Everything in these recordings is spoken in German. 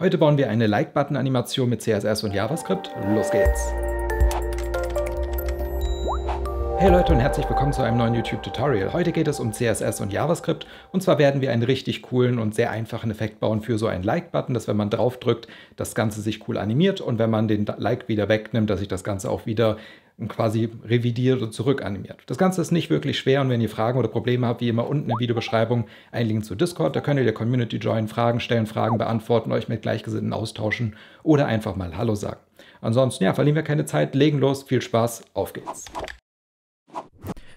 Heute bauen wir eine Like-Button-Animation mit CSS und JavaScript. Los geht's! Hey Leute und herzlich willkommen zu einem neuen YouTube-Tutorial. Heute geht es um CSS und JavaScript und zwar werden wir einen richtig coolen und sehr einfachen Effekt bauen für so einen Like-Button, dass wenn man drauf drückt, das Ganze sich cool animiert und wenn man den Like wieder wegnimmt, dass sich das Ganze auch wieder quasi revidiert und zurückanimiert. Das Ganze ist nicht wirklich schwer und wenn ihr Fragen oder Probleme habt, wie immer unten in der Videobeschreibung ein Link zu Discord, da könnt ihr der Community joinen, Fragen stellen, Fragen beantworten, euch mit Gleichgesinnten austauschen oder einfach mal Hallo sagen. Ansonsten, ja, verlieren wir keine Zeit, legen los, viel Spaß, auf geht's.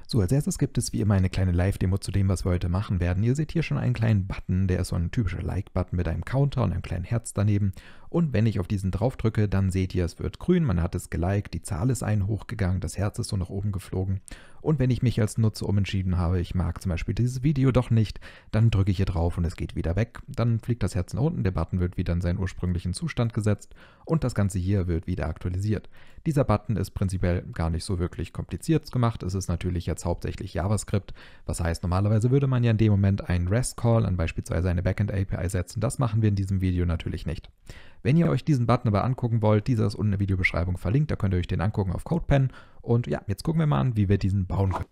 So, als erstes gibt es wie immer eine kleine Live-Demo zu dem, was wir heute machen werden. Ihr seht hier schon einen kleinen Button, der ist so ein typischer Like-Button mit einem Counter und einem kleinen Herz daneben. Und wenn ich auf diesen drauf drücke, dann seht ihr, es wird grün, man hat es geliked, die Zahl ist einen hochgegangen, das Herz ist so nach oben geflogen. Und wenn ich mich als Nutzer umentschieden habe, ich mag zum Beispiel dieses Video doch nicht, dann drücke ich hier drauf und es geht wieder weg. Dann fliegt das Herz nach unten, der Button wird wieder in seinen ursprünglichen Zustand gesetzt und das Ganze hier wird wieder aktualisiert. Dieser Button ist prinzipiell gar nicht so wirklich kompliziert gemacht. Es ist natürlich jetzt hauptsächlich JavaScript. Was heißt, normalerweise würde man ja in dem Moment einen REST-Call an beispielsweise eine Backend-API setzen. Das machen wir in diesem Video natürlich nicht. Wenn ihr euch diesen Button aber angucken wollt, dieser ist unten in der Videobeschreibung verlinkt. Da könnt ihr euch den angucken auf CodePen. Und ja, jetzt gucken wir mal an, wie wir diesen Button bauen können.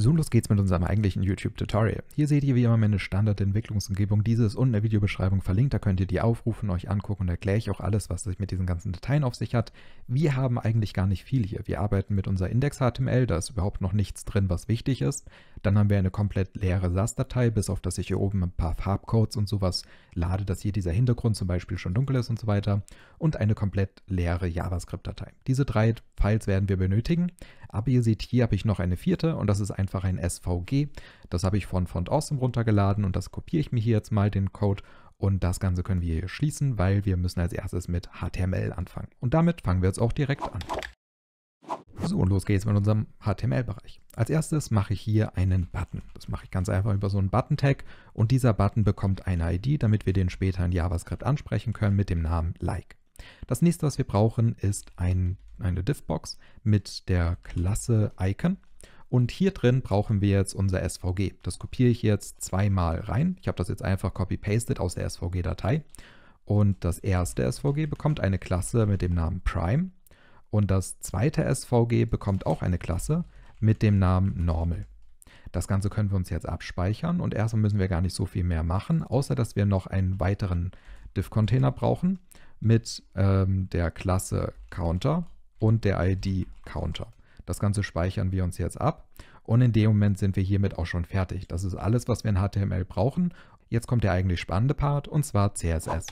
So los geht's mit unserem eigentlichen YouTube-Tutorial. Hier seht ihr wie immer meine Standard-Entwicklungsumgebung. Diese ist unten in der Videobeschreibung verlinkt, da könnt ihr die aufrufen, euch angucken und erkläre ich auch alles, was sich mit diesen ganzen Dateien auf sich hat. Wir haben eigentlich gar nicht viel hier. Wir arbeiten mit unserer Index.html, da ist überhaupt noch nichts drin, was wichtig ist. Dann haben wir eine komplett leere SAS-Datei, bis auf dass ich hier oben ein paar Farbcodes und sowas lade, dass hier dieser Hintergrund zum Beispiel schon dunkel ist und so weiter. Und eine komplett leere JavaScript-Datei. Diese drei Files werden wir benötigen, aber ihr seht, hier habe ich noch eine vierte und das ist ein einfach ein SVG. Das habe ich von Font Awesome runtergeladen und das kopiere ich mir hier jetzt mal den Code und das Ganze können wir hier schließen, weil wir müssen als erstes mit HTML anfangen. Und damit fangen wir jetzt auch direkt an. So, und los geht's mit unserem HTML-Bereich. Als erstes mache ich hier einen Button. Das mache ich ganz einfach über so einen Button-Tag und dieser Button bekommt eine ID, damit wir den später in JavaScript ansprechen können mit dem Namen Like. Das nächste, was wir brauchen, ist ein, eine Div-Box mit der Klasse Icon. Und hier drin brauchen wir jetzt unser SVG. Das kopiere ich jetzt zweimal rein. Ich habe das jetzt einfach copy-pasted aus der SVG-Datei. Und das erste SVG bekommt eine Klasse mit dem Namen Prime. Und das zweite SVG bekommt auch eine Klasse mit dem Namen Normal. Das Ganze können wir uns jetzt abspeichern und erstmal müssen wir gar nicht so viel mehr machen, außer dass wir noch einen weiteren Div-Container brauchen mit ähm, der Klasse Counter und der ID Counter. Das Ganze speichern wir uns jetzt ab und in dem Moment sind wir hiermit auch schon fertig. Das ist alles, was wir in HTML brauchen. Jetzt kommt der eigentlich spannende Part und zwar CSS.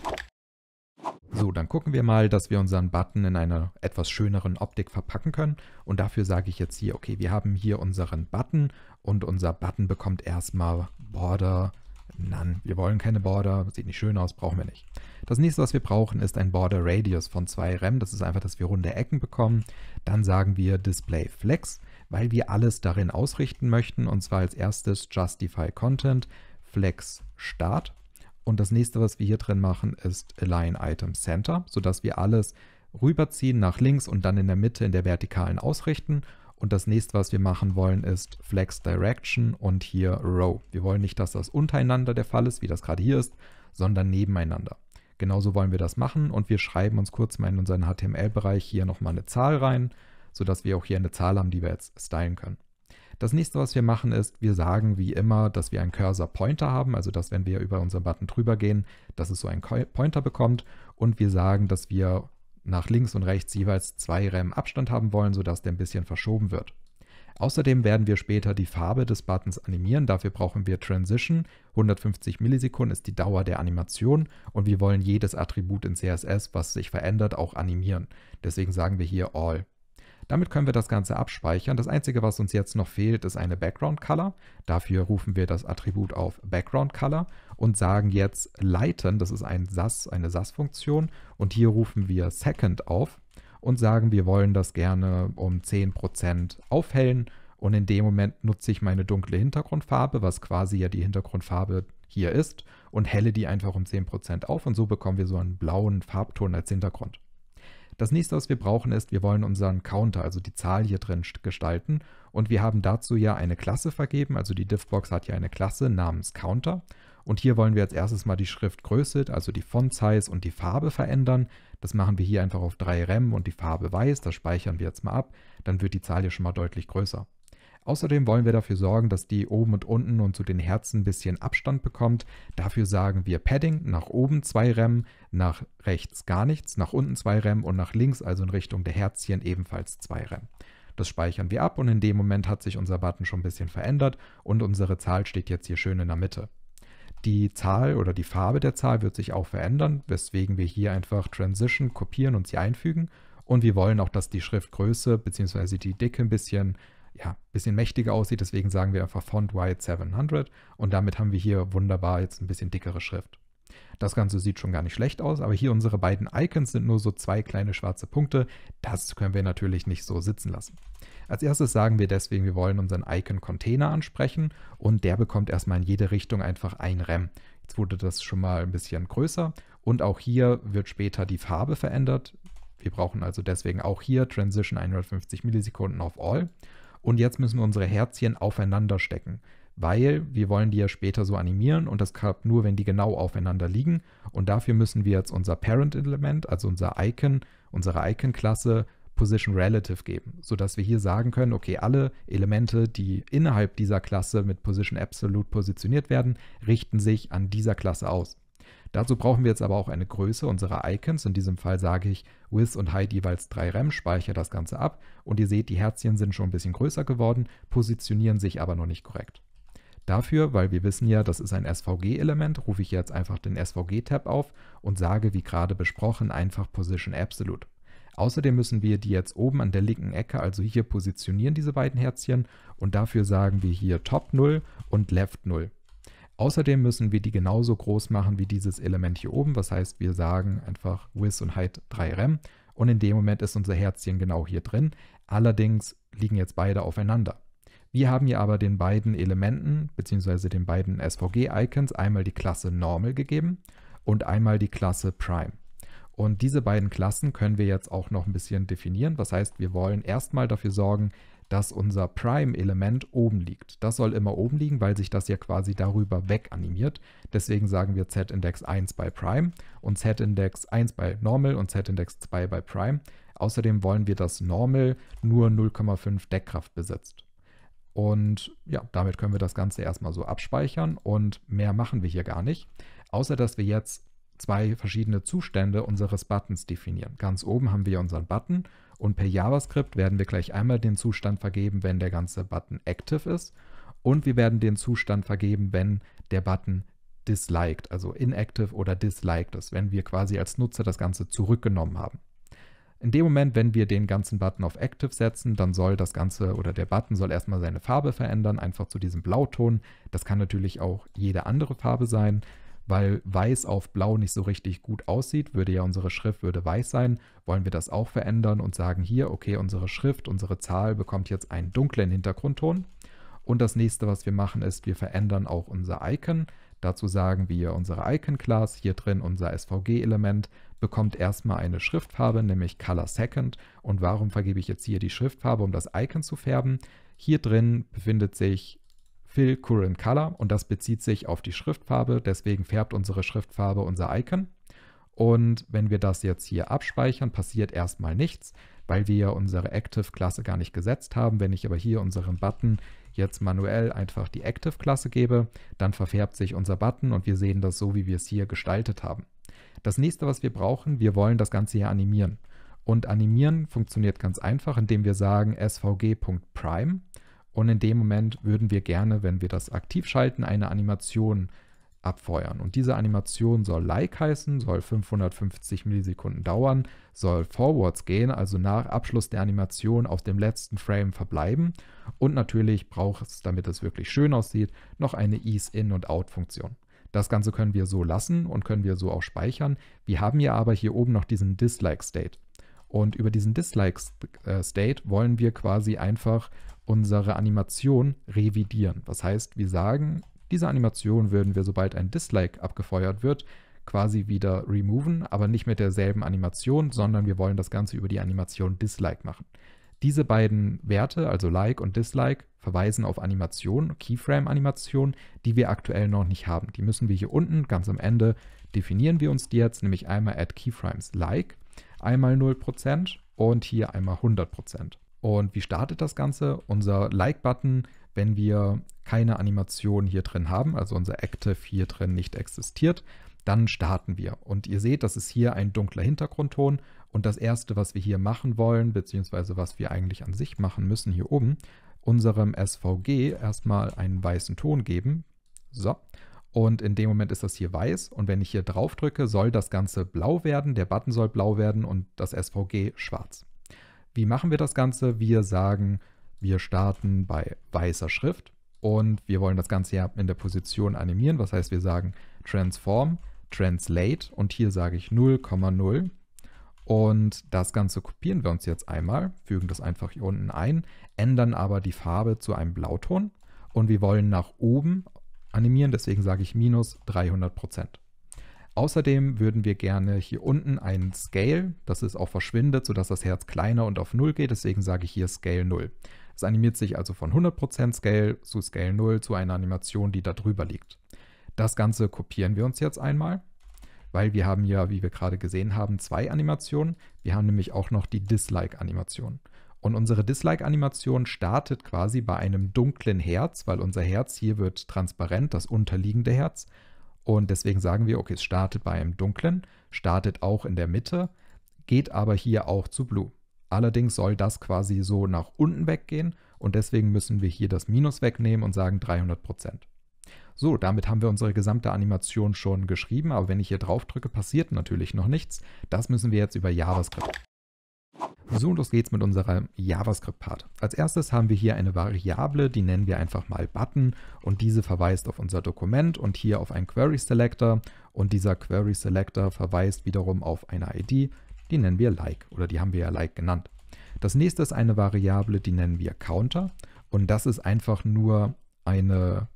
So, dann gucken wir mal, dass wir unseren Button in einer etwas schöneren Optik verpacken können. Und dafür sage ich jetzt hier, okay, wir haben hier unseren Button und unser Button bekommt erstmal Border Nein, Wir wollen keine Border, sieht nicht schön aus, brauchen wir nicht. Das nächste, was wir brauchen, ist ein Border Radius von 2 Rem. Das ist einfach, dass wir runde Ecken bekommen. Dann sagen wir Display Flex, weil wir alles darin ausrichten möchten. Und zwar als erstes Justify Content, Flex Start. Und das nächste, was wir hier drin machen, ist Align Item Center, sodass wir alles rüberziehen nach links und dann in der Mitte in der vertikalen ausrichten. Und das nächste, was wir machen wollen, ist Flex Direction und hier Row. Wir wollen nicht, dass das untereinander der Fall ist, wie das gerade hier ist, sondern nebeneinander. Genauso wollen wir das machen und wir schreiben uns kurz mal in unseren HTML-Bereich hier nochmal eine Zahl rein, sodass wir auch hier eine Zahl haben, die wir jetzt stylen können. Das nächste, was wir machen, ist, wir sagen wie immer, dass wir einen Cursor-Pointer haben, also dass wenn wir über unseren Button drüber gehen, dass es so einen Pointer bekommt und wir sagen, dass wir nach links und rechts jeweils zwei Rem Abstand haben wollen, sodass der ein bisschen verschoben wird. Außerdem werden wir später die Farbe des Buttons animieren. Dafür brauchen wir Transition. 150 Millisekunden ist die Dauer der Animation und wir wollen jedes Attribut in CSS, was sich verändert, auch animieren. Deswegen sagen wir hier All. Damit können wir das Ganze abspeichern. Das Einzige, was uns jetzt noch fehlt, ist eine Background Color. Dafür rufen wir das Attribut auf Background Color und sagen jetzt Leiten. Das ist ein SAS, eine SAS-Funktion. Und hier rufen wir Second auf und sagen, wir wollen das gerne um 10% aufhellen. Und in dem Moment nutze ich meine dunkle Hintergrundfarbe, was quasi ja die Hintergrundfarbe hier ist, und helle die einfach um 10% auf. Und so bekommen wir so einen blauen Farbton als Hintergrund. Das nächste, was wir brauchen, ist, wir wollen unseren Counter, also die Zahl hier drin gestalten. Und wir haben dazu ja eine Klasse vergeben. Also die Diffbox hat ja eine Klasse namens Counter. Und hier wollen wir als erstes mal die Schriftgröße, also die Font-Size und die Farbe verändern. Das machen wir hier einfach auf 3 Rem und die Farbe weiß, das speichern wir jetzt mal ab. Dann wird die Zahl hier schon mal deutlich größer. Außerdem wollen wir dafür sorgen, dass die oben und unten und zu den Herzen ein bisschen Abstand bekommt. Dafür sagen wir Padding nach oben 2 Rem, nach rechts gar nichts, nach unten 2 Rem und nach links, also in Richtung der Herzchen ebenfalls 2 Rem. Das speichern wir ab und in dem Moment hat sich unser Button schon ein bisschen verändert und unsere Zahl steht jetzt hier schön in der Mitte. Die Zahl oder die Farbe der Zahl wird sich auch verändern, weswegen wir hier einfach Transition kopieren und sie einfügen. Und wir wollen auch, dass die Schriftgröße bzw. die Dicke ein bisschen, ja, bisschen mächtiger aussieht. Deswegen sagen wir einfach Font White 700 und damit haben wir hier wunderbar jetzt ein bisschen dickere Schrift. Das Ganze sieht schon gar nicht schlecht aus, aber hier unsere beiden Icons sind nur so zwei kleine schwarze Punkte. Das können wir natürlich nicht so sitzen lassen. Als erstes sagen wir deswegen, wir wollen unseren Icon-Container ansprechen und der bekommt erstmal in jede Richtung einfach ein Rem. Jetzt wurde das schon mal ein bisschen größer und auch hier wird später die Farbe verändert. Wir brauchen also deswegen auch hier Transition 150 Millisekunden auf All. Und jetzt müssen wir unsere Herzchen aufeinander stecken weil wir wollen die ja später so animieren und das klappt nur, wenn die genau aufeinander liegen. Und dafür müssen wir jetzt unser Parent-Element, also unser Icon, unsere Icon-Klasse Position Relative geben, sodass wir hier sagen können, okay, alle Elemente, die innerhalb dieser Klasse mit Position Absolute positioniert werden, richten sich an dieser Klasse aus. Dazu brauchen wir jetzt aber auch eine Größe unserer Icons. In diesem Fall sage ich with und hide jeweils 3 rem, speichere das Ganze ab und ihr seht, die Herzchen sind schon ein bisschen größer geworden, positionieren sich aber noch nicht korrekt. Dafür, weil wir wissen ja, das ist ein SVG-Element, rufe ich jetzt einfach den SVG-Tab auf und sage, wie gerade besprochen, einfach Position Absolute. Außerdem müssen wir die jetzt oben an der linken Ecke, also hier positionieren, diese beiden Herzchen. Und dafür sagen wir hier Top 0 und Left 0. Außerdem müssen wir die genauso groß machen wie dieses Element hier oben. Was heißt, wir sagen einfach Width und Height 3 Rem. Und in dem Moment ist unser Herzchen genau hier drin. Allerdings liegen jetzt beide aufeinander. Wir haben hier aber den beiden Elementen bzw. den beiden SVG-Icons einmal die Klasse Normal gegeben und einmal die Klasse Prime. Und diese beiden Klassen können wir jetzt auch noch ein bisschen definieren. Das heißt, wir wollen erstmal dafür sorgen, dass unser Prime-Element oben liegt. Das soll immer oben liegen, weil sich das ja quasi darüber weg animiert. Deswegen sagen wir Z-Index 1 bei Prime und Z-Index 1 bei Normal und Z-Index 2 bei Prime. Außerdem wollen wir, dass Normal nur 0,5 Deckkraft besitzt. Und ja, damit können wir das Ganze erstmal so abspeichern und mehr machen wir hier gar nicht. Außer dass wir jetzt zwei verschiedene Zustände unseres Buttons definieren. Ganz oben haben wir unseren Button und per JavaScript werden wir gleich einmal den Zustand vergeben, wenn der ganze Button active ist. Und wir werden den Zustand vergeben, wenn der Button disliked, also inactive oder disliked ist, wenn wir quasi als Nutzer das Ganze zurückgenommen haben. In dem Moment, wenn wir den ganzen Button auf Active setzen, dann soll das Ganze oder der Button soll erstmal seine Farbe verändern, einfach zu diesem Blauton. Das kann natürlich auch jede andere Farbe sein, weil weiß auf blau nicht so richtig gut aussieht, würde ja unsere Schrift würde weiß sein, wollen wir das auch verändern und sagen hier, okay, unsere Schrift, unsere Zahl bekommt jetzt einen dunklen Hintergrundton. Und das nächste, was wir machen, ist, wir verändern auch unser Icon. Dazu sagen wir unsere Icon-Class, hier drin unser SVG-Element, bekommt erstmal eine Schriftfarbe, nämlich Color Second. Und warum vergebe ich jetzt hier die Schriftfarbe, um das Icon zu färben? Hier drin befindet sich Fill Current Color und das bezieht sich auf die Schriftfarbe, deswegen färbt unsere Schriftfarbe unser Icon. Und wenn wir das jetzt hier abspeichern, passiert erstmal nichts, weil wir ja unsere Active-Klasse gar nicht gesetzt haben. Wenn ich aber hier unseren Button jetzt manuell einfach die Active-Klasse gebe, dann verfärbt sich unser Button und wir sehen das so, wie wir es hier gestaltet haben. Das nächste, was wir brauchen, wir wollen das Ganze hier animieren. Und animieren funktioniert ganz einfach, indem wir sagen svg.prime und in dem Moment würden wir gerne, wenn wir das aktiv schalten, eine Animation abfeuern. Und diese Animation soll Like heißen, soll 550 Millisekunden dauern, soll Forwards gehen, also nach Abschluss der Animation auf dem letzten Frame verbleiben. Und natürlich braucht es, damit es wirklich schön aussieht, noch eine Ease-In- und Out-Funktion. Das Ganze können wir so lassen und können wir so auch speichern. Wir haben ja aber hier oben noch diesen Dislike-State. Und über diesen Dislike-State wollen wir quasi einfach unsere Animation revidieren. Das heißt, wir sagen diese Animation würden wir, sobald ein Dislike abgefeuert wird, quasi wieder removen, aber nicht mit derselben Animation, sondern wir wollen das Ganze über die Animation Dislike machen. Diese beiden Werte, also Like und Dislike, verweisen auf Animationen, Keyframe-Animationen, die wir aktuell noch nicht haben. Die müssen wir hier unten ganz am Ende definieren wir uns die jetzt, nämlich einmal add Keyframes Like, einmal 0% und hier einmal 100%. Und wie startet das Ganze? Unser Like-Button wenn wir keine Animation hier drin haben, also unser Active hier drin nicht existiert, dann starten wir. Und ihr seht, das ist hier ein dunkler Hintergrundton. Und das Erste, was wir hier machen wollen, beziehungsweise was wir eigentlich an sich machen müssen hier oben, unserem SVG erstmal einen weißen Ton geben. So. Und in dem Moment ist das hier weiß. Und wenn ich hier drauf drücke, soll das Ganze blau werden. Der Button soll blau werden und das SVG schwarz. Wie machen wir das Ganze? Wir sagen wir starten bei weißer Schrift und wir wollen das Ganze ja in der Position animieren. Was heißt, wir sagen Transform, Translate und hier sage ich 0,0. Und das Ganze kopieren wir uns jetzt einmal, fügen das einfach hier unten ein, ändern aber die Farbe zu einem Blauton und wir wollen nach oben animieren, deswegen sage ich minus 300 Außerdem würden wir gerne hier unten einen Scale, dass es auch verschwindet, sodass das Herz kleiner und auf 0 geht. Deswegen sage ich hier Scale 0. Es animiert sich also von 100% Scale zu Scale 0 zu einer Animation, die da drüber liegt. Das Ganze kopieren wir uns jetzt einmal, weil wir haben ja, wie wir gerade gesehen haben, zwei Animationen. Wir haben nämlich auch noch die Dislike-Animation. Und unsere Dislike-Animation startet quasi bei einem dunklen Herz, weil unser Herz hier wird transparent, das unterliegende Herz. Und deswegen sagen wir, okay, es startet bei einem dunklen, startet auch in der Mitte, geht aber hier auch zu Blue. Allerdings soll das quasi so nach unten weggehen und deswegen müssen wir hier das Minus wegnehmen und sagen 300 So, damit haben wir unsere gesamte Animation schon geschrieben, aber wenn ich hier drauf drücke, passiert natürlich noch nichts. Das müssen wir jetzt über JavaScript. So, und los geht's mit unserem JavaScript-Part. Als erstes haben wir hier eine Variable, die nennen wir einfach mal Button und diese verweist auf unser Dokument und hier auf einen Query Selector und dieser Query Selector verweist wiederum auf eine ID, die nennen wir like oder die haben wir ja like genannt. Das nächste ist eine Variable, die nennen wir counter und das ist einfach nur eine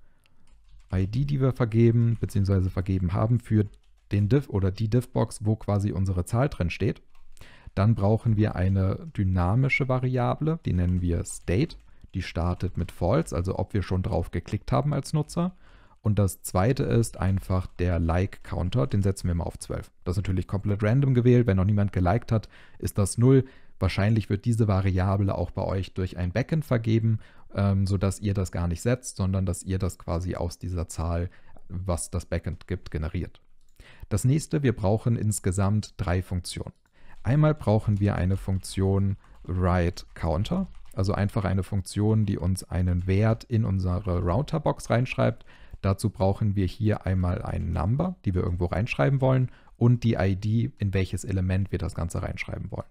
ID, die wir vergeben bzw. vergeben haben für den Div oder die divbox, wo quasi unsere Zahl drin steht. Dann brauchen wir eine dynamische Variable, die nennen wir state. Die startet mit false, also ob wir schon drauf geklickt haben als Nutzer. Und das zweite ist einfach der Like-Counter, den setzen wir mal auf 12. Das ist natürlich komplett random gewählt, wenn noch niemand geliked hat, ist das 0. Wahrscheinlich wird diese Variable auch bei euch durch ein Backend vergeben, ähm, sodass ihr das gar nicht setzt, sondern dass ihr das quasi aus dieser Zahl, was das Backend gibt, generiert. Das nächste, wir brauchen insgesamt drei Funktionen. Einmal brauchen wir eine Funktion WriteCounter, also einfach eine Funktion, die uns einen Wert in unsere Routerbox reinschreibt. Dazu brauchen wir hier einmal ein Number, die wir irgendwo reinschreiben wollen und die ID, in welches Element wir das Ganze reinschreiben wollen.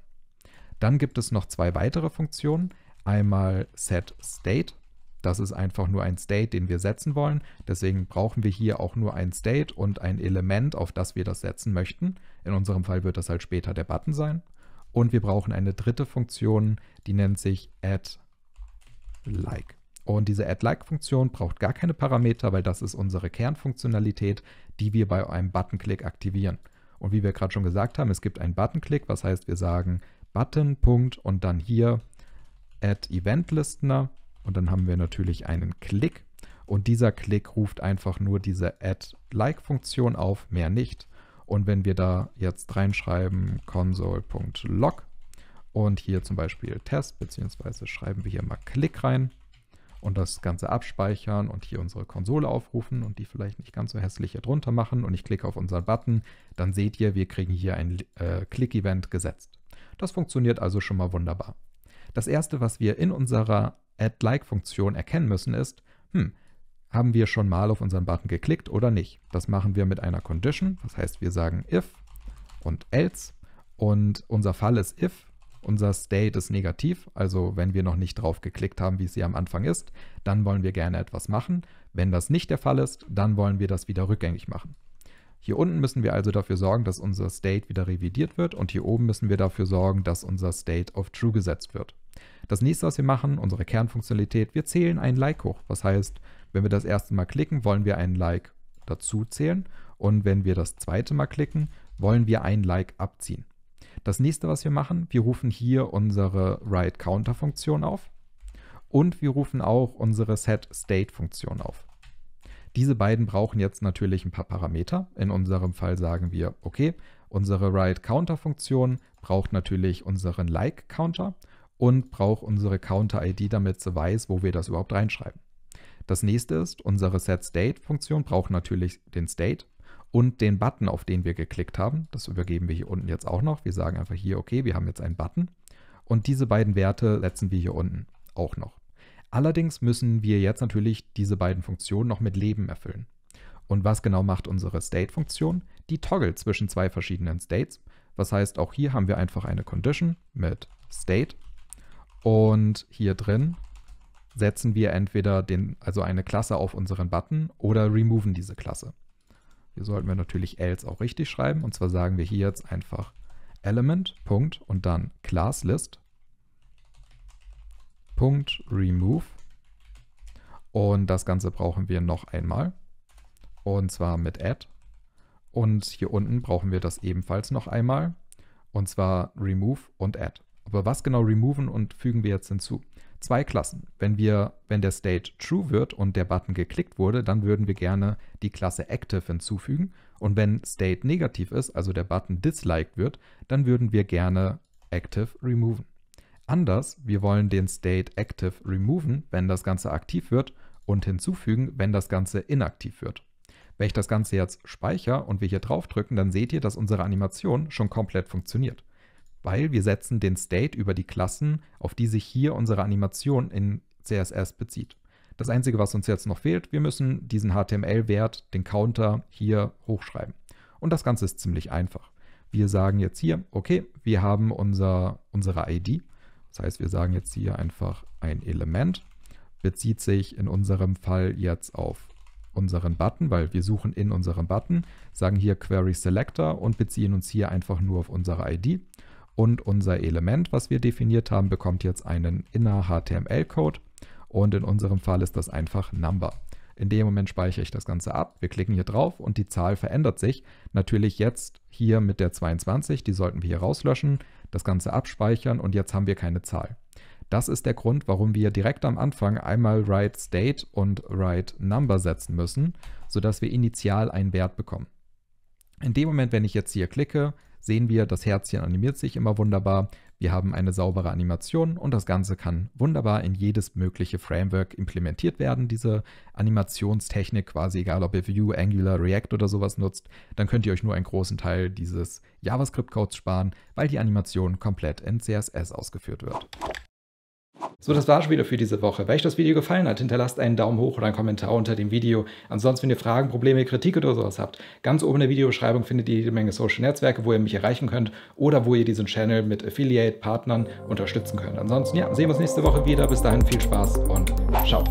Dann gibt es noch zwei weitere Funktionen. Einmal setState. Das ist einfach nur ein State, den wir setzen wollen. Deswegen brauchen wir hier auch nur ein State und ein Element, auf das wir das setzen möchten. In unserem Fall wird das halt später der Button sein. Und wir brauchen eine dritte Funktion, die nennt sich addLike. Und diese Add-Like-Funktion braucht gar keine Parameter, weil das ist unsere Kernfunktionalität, die wir bei einem Button-Click aktivieren. Und wie wir gerade schon gesagt haben, es gibt einen Button-Click, was heißt, wir sagen Button, Punkt und dann hier Add Event Listener und dann haben wir natürlich einen Klick und dieser Klick ruft einfach nur diese Add-Like-Funktion auf, mehr nicht. Und wenn wir da jetzt reinschreiben console.log und hier zum Beispiel Test, beziehungsweise schreiben wir hier mal Klick rein, und das Ganze abspeichern und hier unsere Konsole aufrufen und die vielleicht nicht ganz so hässlich hier drunter machen und ich klicke auf unseren Button, dann seht ihr, wir kriegen hier ein äh, Click-Event gesetzt. Das funktioniert also schon mal wunderbar. Das erste, was wir in unserer Add-Like-Funktion erkennen müssen, ist, hm, haben wir schon mal auf unseren Button geklickt oder nicht? Das machen wir mit einer Condition, das heißt, wir sagen if und else und unser Fall ist if unser State ist negativ, also wenn wir noch nicht drauf geklickt haben, wie es hier am Anfang ist, dann wollen wir gerne etwas machen. Wenn das nicht der Fall ist, dann wollen wir das wieder rückgängig machen. Hier unten müssen wir also dafür sorgen, dass unser State wieder revidiert wird und hier oben müssen wir dafür sorgen, dass unser State auf True gesetzt wird. Das nächste, was wir machen, unsere Kernfunktionalität, wir zählen ein Like hoch. Was heißt, wenn wir das erste Mal klicken, wollen wir ein Like dazu zählen und wenn wir das zweite Mal klicken, wollen wir ein Like abziehen. Das nächste, was wir machen, wir rufen hier unsere WriteCounter-Funktion auf und wir rufen auch unsere SetState-Funktion auf. Diese beiden brauchen jetzt natürlich ein paar Parameter. In unserem Fall sagen wir, okay, unsere WriteCounter-Funktion braucht natürlich unseren LikeCounter und braucht unsere Counter-ID, damit sie weiß, wo wir das überhaupt reinschreiben. Das nächste ist, unsere setState-Funktion braucht natürlich den State und den Button, auf den wir geklickt haben. Das übergeben wir hier unten jetzt auch noch. Wir sagen einfach hier, okay, wir haben jetzt einen Button. Und diese beiden Werte setzen wir hier unten auch noch. Allerdings müssen wir jetzt natürlich diese beiden Funktionen noch mit Leben erfüllen. Und was genau macht unsere State-Funktion? Die toggle zwischen zwei verschiedenen States. Was heißt, auch hier haben wir einfach eine Condition mit State. Und hier drin setzen wir entweder den, also eine Klasse auf unseren Button oder removen diese Klasse. Hier sollten wir natürlich else auch richtig schreiben. Und zwar sagen wir hier jetzt einfach element. Punkt, und dann classlist. Punkt, remove. Und das Ganze brauchen wir noch einmal. Und zwar mit add. Und hier unten brauchen wir das ebenfalls noch einmal. Und zwar remove und add. Aber was genau removen und fügen wir jetzt hinzu? zwei Klassen. Wenn wir, wenn der State true wird und der Button geklickt wurde, dann würden wir gerne die Klasse active hinzufügen. Und wenn State negativ ist, also der Button disliked wird, dann würden wir gerne active removen. Anders, wir wollen den State active removen, wenn das Ganze aktiv wird und hinzufügen, wenn das Ganze inaktiv wird. Wenn ich das Ganze jetzt speichere und wir hier drauf drücken, dann seht ihr, dass unsere Animation schon komplett funktioniert weil wir setzen den State über die Klassen, auf die sich hier unsere Animation in CSS bezieht. Das Einzige, was uns jetzt noch fehlt, wir müssen diesen HTML-Wert, den Counter, hier hochschreiben. Und das Ganze ist ziemlich einfach. Wir sagen jetzt hier, okay, wir haben unser, unsere ID. Das heißt, wir sagen jetzt hier einfach ein Element, bezieht sich in unserem Fall jetzt auf unseren Button, weil wir suchen in unserem Button, sagen hier Query Selector und beziehen uns hier einfach nur auf unsere ID und unser Element, was wir definiert haben, bekommt jetzt einen inner HTML-Code und in unserem Fall ist das einfach Number. In dem Moment speichere ich das Ganze ab. Wir klicken hier drauf und die Zahl verändert sich. Natürlich jetzt hier mit der 22, die sollten wir hier rauslöschen, das Ganze abspeichern und jetzt haben wir keine Zahl. Das ist der Grund, warum wir direkt am Anfang einmal write state und write number setzen müssen, sodass wir initial einen Wert bekommen. In dem Moment, wenn ich jetzt hier klicke, sehen wir, das Herzchen animiert sich immer wunderbar. Wir haben eine saubere Animation und das Ganze kann wunderbar in jedes mögliche Framework implementiert werden. Diese Animationstechnik quasi, egal ob ihr Vue, Angular, React oder sowas nutzt, dann könnt ihr euch nur einen großen Teil dieses JavaScript-Codes sparen, weil die Animation komplett in CSS ausgeführt wird. So, das war's schon wieder für diese Woche. Wenn euch das Video gefallen hat, hinterlasst einen Daumen hoch oder einen Kommentar unter dem Video. Ansonsten, wenn ihr Fragen, Probleme, Kritik oder sowas habt, ganz oben in der Videobeschreibung findet ihr jede Menge Social Netzwerke, wo ihr mich erreichen könnt oder wo ihr diesen Channel mit Affiliate, Partnern unterstützen könnt. Ansonsten, ja, sehen wir uns nächste Woche wieder. Bis dahin viel Spaß und ciao.